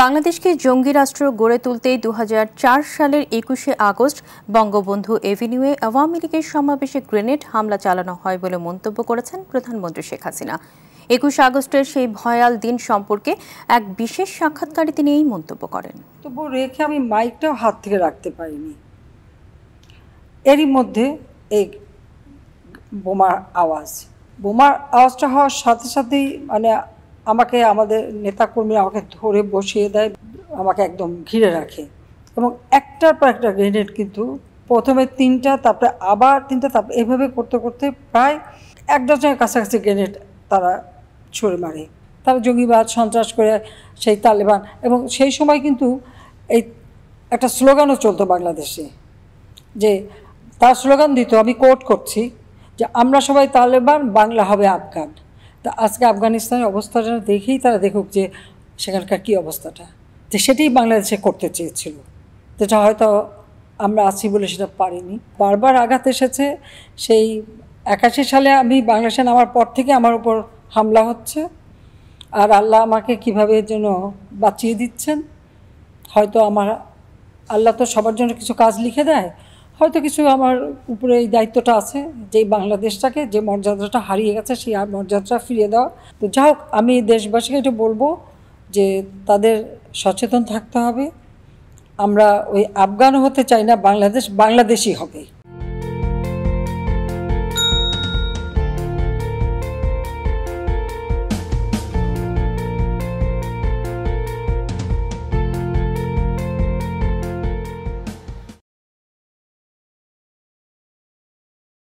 বাংলাদেশকে জঙ্গি রাষ্ট্র গড়ে তুলতে দু সালের একুশে আগস্ট বঙ্গবন্ধু এভিনিউয়ে আওয়ামী লীগের সমাবেশে গ্রেনেড হামলা চালানো হয় বলে মন্তব্য করেছেন প্রধানমন্ত্রী শেখ হাসিনা একুশ আগস্টের সেই ভয়াল দিন সম্পর্কে এক বিশেষ সাক্ষাৎকারে তিনি এই মন্তব্য করেন তবু রেখে আমি মাইকটাও হাত থেকে রাখতে পারিনি এরই মধ্যে এই বোমার আওয়াজ বোমার আওয়াজটা হওয়ার সাথে সাথেই মানে আমাকে আমাদের নেতাকর্মী আমাকে ধরে বসিয়ে দেয় আমাকে একদম ঘিরে রাখে এবং একটার পর একটা গ্রেনেড কিন্তু প্রথমে তিনটা তারপরে আবার তিনটা তারপরে এভাবে করতে করতে প্রায় এক ডজনের কাছাকাছি গ্রেনেড তারা ছুড়ে মারে তারা জঙ্গিবাদ সন্ত্রাস করে সেই তালেবান এবং সেই সময় কিন্তু এই একটা স্লোগানও চলতো বাংলাদেশে যে তার স্লোগান দিত আমি কোট করছি যে আমরা সবাই তালেবান বাংলা হবে আফগান তা আজকে আফগানিস্তানের অবস্থাটা দেখেই তারা দেখুক যে সেখানকার কী অবস্থাটা যে সেটাই বাংলাদেশে করতে চেয়েছিল যেটা হয়তো আমরা আছি বলে সেটা পারিনি বারবার আঘাত এসেছে সেই একাশি সালে আমি বাংলাদেশে নামার পর থেকে আমার উপর হামলা হচ্ছে আর আল্লাহ আমাকে কিভাবে যেন বাঁচিয়ে দিচ্ছেন হয়তো আমার আল্লাহ তো সবার জন্য কিছু কাজ লিখে দেয় হয়তো কিছু আমার উপরে এই দায়িত্বটা আছে যে বাংলাদেশটাকে যে মর্যাদাটা হারিয়ে গেছে সেই মর্যাদাটা ফিরিয়ে দেওয়া তো যা হোক আমি দেশবাসীকে এটা বলবো যে তাদের সচেতন থাকতে হবে আমরা ওই আফগান হতে চাই না বাংলাদেশ বাংলাদেশই হবে